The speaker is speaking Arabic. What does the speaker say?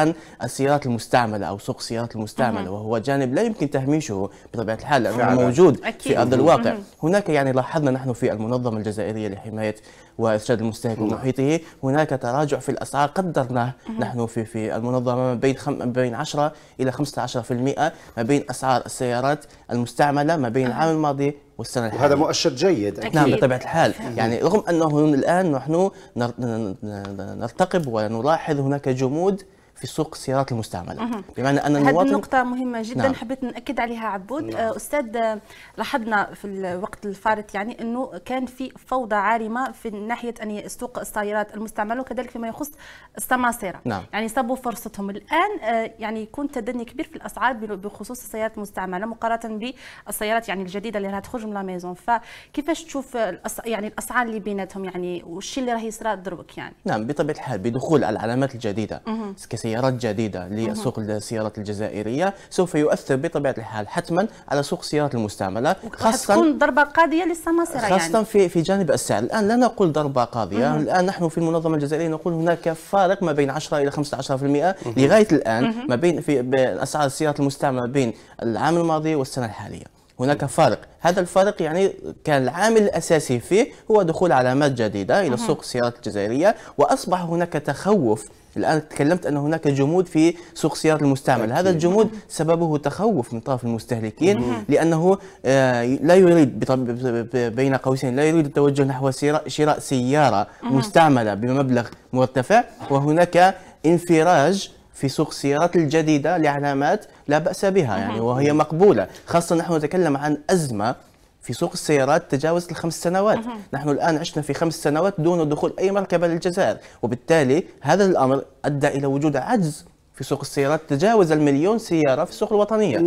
عن السيارات المستعمله او سوق السيارات المستعمله وهو جانب لا يمكن تهميشه بطبيعه الحال لانه فعلا. موجود أكيد. في ارض الواقع هناك يعني لاحظنا نحن في المنظمه الجزائريه لحمايه وارشاد المستهلك ومحيطه هناك تراجع في الاسعار قدرناه نحن في في المنظمه ما بين خم... ما بين 10 الى 15% ما بين اسعار السيارات المستعمله ما بين العام الماضي والسنه الحاليه وهذا مؤشر جيد نعم، أكيد. نعم بطبيعه الحال يعني رغم انه الان نحن نرتقب ونلاحظ هناك جمود في سوق السيارات المستعمله بمعنى ان المواطن هذه نقطه مهمه جدا نعم. حبيت ناكد عليها عبود نعم. أه، استاذ لاحظنا في الوقت الفارط يعني انه كان في فوضى عارمه في ناحيه ان سوق السيارات المستعمله وكذلك فيما يخص السماسره نعم. يعني صابوا فرصتهم الان أه، يعني يكون تدني كبير في الاسعار بخصوص السيارات المستعمله مقارنه بالسيارات يعني الجديده اللي راه تخرج من لا ميزون فكيفاش تشوف يعني الاسعار اللي بيناتهم يعني والشيء اللي راه يصرى ضربك يعني نعم بطبيعه الحال بدخول العلامات الجديده سيارات جديده لسوق السيارات الجزائريه سوف يؤثر بطبيعه الحال حتما على سوق السيارات المستعمله خاصه تكون ضربه قاضيه للسماسره يعني خاصه في في جانب السعر الان لا نقول ضربه قاضيه الان نحن في المنظمه الجزائريه نقول هناك فارق ما بين 10 الى 15% لغايه الان ما بين في اسعار السيارات المستعمله بين العام الماضي والسنه الحاليه هناك فارق هذا الفارق يعني كان العامل الأساسي فيه هو دخول علامات جديدة إلى سوق السيارات الجزائرية وأصبح هناك تخوف الآن تكلمت أن هناك جمود في سوق السيارات المستعمل أكيد. هذا الجمود سببه تخوف من طرف المستهلكين مم. لأنه آه، لا يريد بين قوسين لا يريد التوجه نحو شراء سيارة مم. مستعملة بمبلغ مرتفع وهناك انفراج في سوق السيارات الجديده لعلامات لا باس بها يعني وهي مقبوله خاصه نحن نتكلم عن ازمه في سوق السيارات تجاوزت الخمس سنوات نحن الآن عشنا في خمس سنوات دون دخول أي مركبة للجزائر وبالتالي هذا الأمر أدى إلى وجود عجز في سوق السيارات تجاوز المليون سيارة في السوق الوطنية